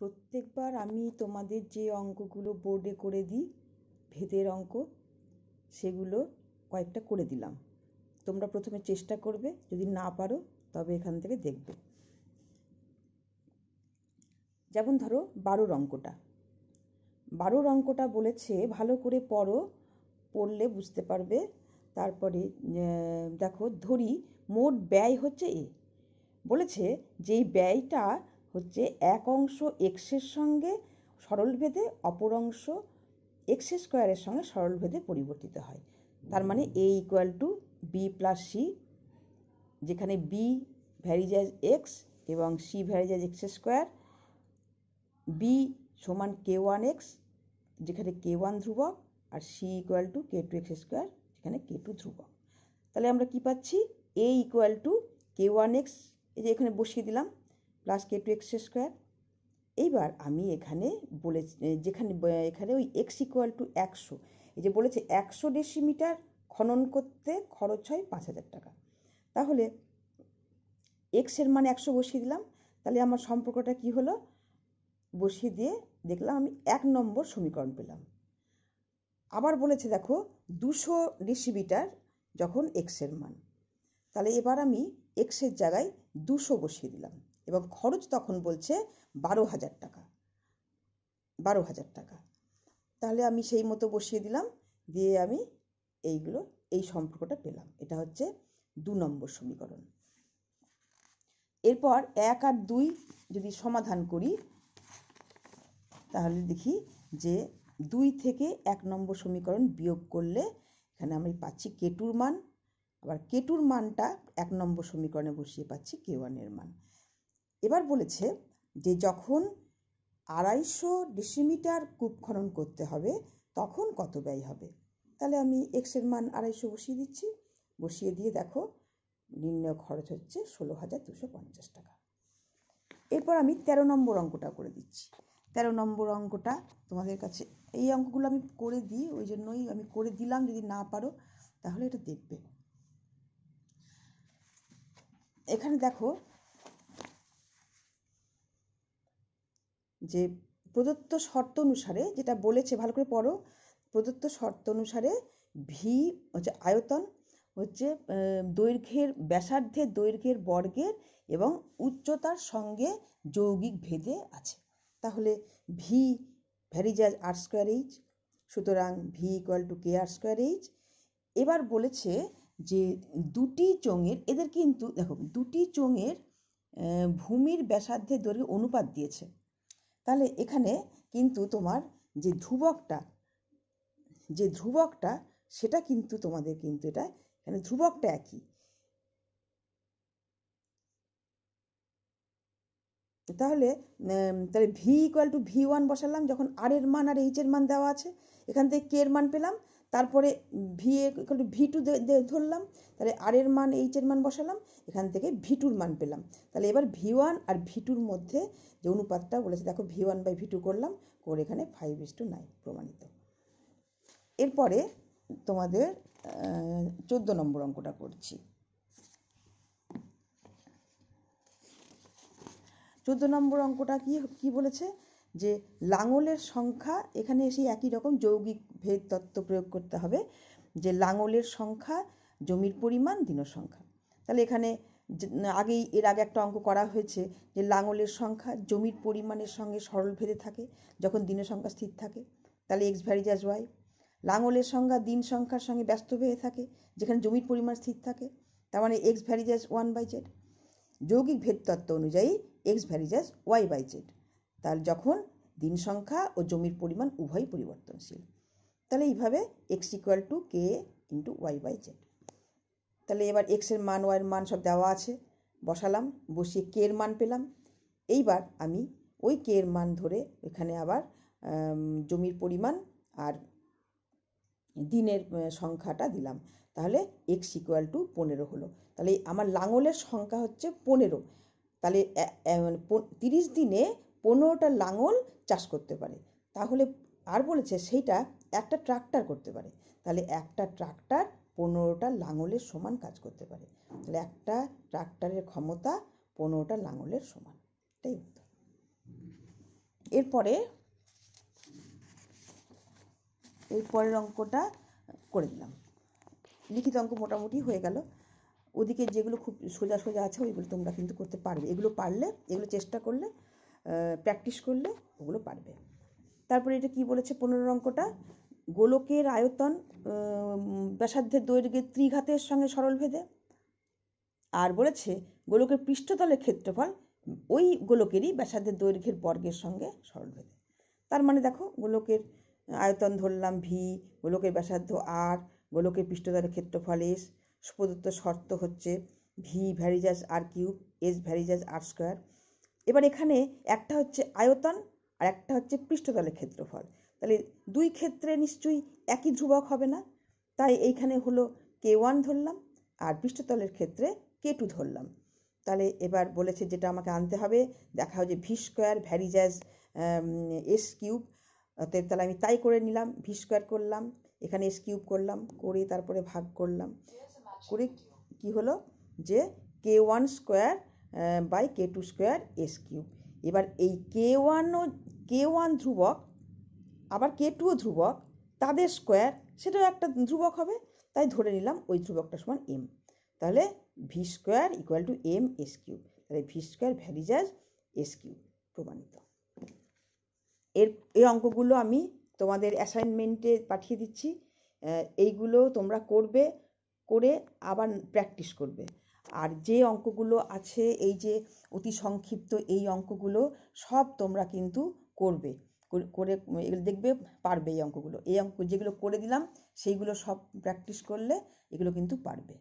প্রত্যেকবার আমি তোমাদের যে অঙ্কগুলো বোর্ডে করে দিই ভেদের অঙ্ক সেগুলো কয়েকটা করে দিলাম তোমরা প্রথমে চেষ্টা করবে যদি না পারো তবে এখান থেকে দেখবে যেমন ধরো বারোর অঙ্কটা বারোর অঙ্কটা বলেছে ভালো করে পড়ো পড়লে বুঝতে পারবে তারপরে দেখো ধরি মোট ব্যয় হচ্ছে এ বলেছে যেই ব্যয়টা হচ্ছে এক অংশ এক্সের সঙ্গে সরলভেদে অপর অংশ এক্স স্কোয়ারের সঙ্গে সরলভেদে পরিবর্তিত হয় তার মানে A equal to B plus C যেখানে বি ভ্যারিজাজ এক্স এবং C varies X square B সমান কে ওয়ান এক্স যেখানে কে ওয়ান ধ্রুবক আর C equal to K two X square যেখানে কে টু ধ্রুবক তাহলে আমরা কি পাচ্ছি A equal to K one X এই যে এখানে বসিয়ে দিলাম plus K two X square এইবার আমি এখানে বলে যেখানে এখানে ওই এক্স ইকুয়াল টু একশো এই যে বলেছে একশো ডেসিমিটার খনন করতে খরচ হয় পাঁচ হাজার টাকা তাহলে এক্সের মানে একশো বসিয়ে দিলাম তাহলে আমার সম্পর্কটা কি হলো বসিয়ে দিয়ে দেখলাম আমি এক নম্বর সমীকরণ পেলাম আবার বলেছে দেখো দুশো ডেসিমিটার যখন এক্সের মান তাহলে এবার আমি এক্সের জায়গায় দুশো বসিয়ে দিলাম এবং খরচ তখন বলছে বারো হাজার টাকা বারো হাজার টাকা তাহলে আমি সেই মতো বসিয়ে দিলাম দিয়ে আমি এইগুলো এই সম্পর্কটা পেলাম এটা হচ্ছে দু নম্বর সমীকরণ এরপর এক আর দুই যদি সমাধান করি তাহলে দেখি যে দুই থেকে এক নম্বর সমীকরণ বিয়োগ করলে এখানে আমি পাচ্ছি কেটুর মান আবার কেটুর মানটা এক নম্বর সমীকরণে বসিয়ে পাচ্ছি কে ওয়ানের মান এবার বলেছে যে যখন আড়াইশো ডিসিমিটার কূপ খনন করতে হবে তখন কত ব্যয় হবে তাহলে আমি এক্সের মান আড়াইশো বসিয়ে দিচ্ছি বসিয়ে দিয়ে দেখো নির্ণয় খরচ হচ্ছে ষোলো হাজার দুশো পঞ্চাশ টাকা এরপর আমি তেরো নম্বর অঙ্কটা করে দিচ্ছি তেরো নম্বর অঙ্কটা তোমাদের কাছে এই অঙ্কগুলো আমি করে দিই ওই জন্যই আমি করে দিলাম যদি না পারো তাহলে এটা দেখবে এখানে দেখো যে প্রদত্ত শর্ত অনুসারে যেটা বলেছে ভালো করে পড়ো প্রদত্ত শর্ত অনুসারে ভি হচ্ছে আয়তন হচ্ছে দৈর্ঘ্যের ব্যাসার্ধের দৈর্ঘ্যের বর্গের এবং উচ্চতার সঙ্গে যৌগিক ভেদে আছে তাহলে V varies R square H সুতরাং V equal to K R square H এবার বলেছে যে দুটি চোঙের এদের কিন্তু দেখো দুটি চোঙের ভূমির ব্যাসার্ধের দৈর্ঘ্য অনুপাত দিয়েছে তাহলে এখানে কিন্তু তোমার যে ধ্রুবকটা যে ধ্রুবকটা সেটা কিন্তু তোমাদের কিন্তু এটা এখানে ধ্রুবকটা একই তাহলে তাহলে V equal to V one বসালাম যখন আর এর মান আর এইচ এর মান দেওয়া আছে এখান থেকে কে এর মান পেলাম তারপরে ভি ইকুয়াল ভি টু ধরলাম তাহলে আর এর মান এইচ এর মান বসালাম এখান থেকে ভি টুর মান পেলাম তাহলে এবার ভি ওয়ান আর ভি টুর মধ্যে যে অনুপাতটা বলেছে দেখো V one by V two করলাম করে এখানে ফাইভ ইস টু নাইন প্রমাণিত এরপরে তোমাদের চোদ্দ নম্বর অঙ্কটা করছি চোদ্দ নম্বর অঙ্কটা কি কি বলেছে যে লাঙলের সংখ্যা এখানে এসে একই রকম যৌগিক ভেদ তত্ত্ব প্রয়োগ করতে হবে যে লাঙলের সংখ্যা জমির পরিমাণ দিন সংখ্যা তাহলে এখানে আগেই এর আগে একটা অঙ্ক করা হয়েছে যে লাঙলের সংখ্যা জমির পরিমাণের সঙ্গে সরল ভেদে থাকে যখন দিনের সংখ্যা স্থির থাকে তাহলে এক্স অ্যাজ ওয়াই লাঙলের সংখ্যা দিন সংখ্যার সঙ্গে ব্যস্ত হয়ে থাকে যেখানে জমির পরিমাণ স্থির থাকে তার মানে X as one by Z যৌগিক ভেদ তত্ত্ব অনুযায়ী X varies Y by Z তাহলে যখন দিন সংখ্যা ও জমির পরিমাণ উভয় পরিবর্তনশীল তাহলে এইভাবে X equal to K into Y by Z তাহলে এবার এক্সের মান ওয়াইয়ের মান সব দেওয়া আছে বসালাম বসিয়ে কে এর মান পেলাম এইবার আমি ওই কে এর মান ধরে এখানে আবার জমির পরিমাণ আর দিনের সংখ্যাটা দিলাম তাহলে এক্স ইকুয়াল টু পনেরো হলো তাহলে আমার লাঙলের সংখ্যা হচ্ছে পনেরো তাহলে মানে তিরিশ দিনে পনেরোটা লাঙল চাষ করতে পারে তাহলে আর বলেছে সেইটা একটা ট্রাক্টর করতে পারে তাহলে একটা ট্রাক্টর পনেরোটা লাঙলের সমান কাজ করতে পারে তাহলে একটা ট্রাক্টরের ক্ষমতা পনেরোটা লাঙলের সমান এটাই উত্তর এরপরে এরপরের অঙ্কটা করে দিলাম লিখিত অঙ্ক মোটামুটি হয়ে গেল ওদিকে যেগুলো খুব সোজা সোজা আছে ওইগুলো তোমরা কিন্তু করতে পারবে এগুলো পারলে এগুলো চেষ্টা করলে প্র্যাকটিস করলে ওগুলো পারবে তারপরে এটা কি বলেছে পনেরো অঙ্কটা গোলকের আয়তন ব্যাসার্ধের দৈর্ঘ্যের ত্রিঘাতের সঙ্গে সরল ভেদে আর বলেছে গোলকের পৃষ্ঠতলের ক্ষেত্রফল ওই গোলকেরই ব্যাসার্ধের দৈর্ঘ্যের বর্গের সঙ্গে সরল ভেদে তার মানে দেখো গোলকের আয়তন ধরলাম ভি গোলকের ব্যাসার্ধ আর গোলকের পৃষ্ঠতলের ক্ষেত্রফল এস প্রদত্ত শর্ত হচ্ছে V varies R cube S varies R square এবার এখানে একটা হচ্ছে আয়তন আর একটা হচ্ছে পৃষ্ঠতলের ক্ষেত্রফল তাহলে দুই ক্ষেত্রে নিশ্চয়ই একই ধ্রুবক হবে না তাই এইখানে হলো কে ওয়ান ধরলাম আর পৃষ্ঠতলের ক্ষেত্রে কে টু ধরলাম তাহলে এবার বলেছে যেটা আমাকে আনতে হবে দেখা হয় যে V square varies S cube তাহলে আমি তাই করে নিলাম ভি স্কোয়ার করলাম এখানে এস কিউব করলাম করে তারপরে ভাগ করলাম করে কি হলো যে K one square by K two square S cube এবার এই কে ওয়ানও কে ওয়ান ধ্রুবক আবার কে টুও ধ্রুবক তাদের স্কোয়ার সেটাও একটা ধ্রুবক হবে তাই ধরে নিলাম ওই ধ্রুবকটা সমান এম তাহলে V square equal to M S cube তাহলে ভি স্কোয়ার ভ্যালিজ অ্যাজ এস কিউ প্রমাণিত এর এই অঙ্কগুলো আমি তোমাদের অ্যাসাইনমেন্টে পাঠিয়ে দিচ্ছি এইগুলো তোমরা করবে করে আবার প্র্যাকটিস করবে আর যে অঙ্কগুলো আছে এই যে অতি সংক্ষিপ্ত এই অঙ্কগুলো সব তোমরা কিন্তু করবে করে এগুলো দেখবে পারবে এই অঙ্কগুলো এই অঙ্ক যেগুলো করে দিলাম সেইগুলো সব প্র্যাকটিস করলে এগুলো কিন্তু পারবে